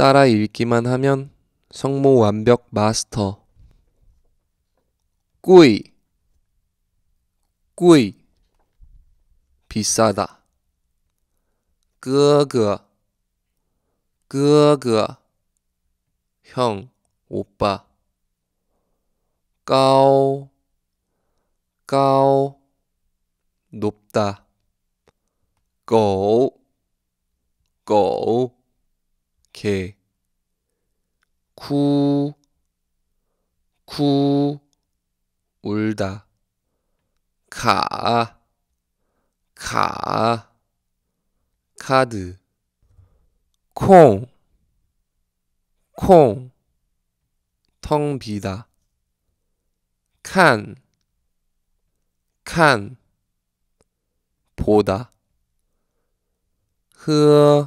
따라 읽기만 하면 성모 완벽 마스터 꾸이 꾸이 비싸다 끄거 끄거 형 오빠 까오 까오 높다 go go 개, 구, 구, 울다, 가, 가, 카드, 콩, 콩, 텅 비다, 칸, 칸, 보다, 흐,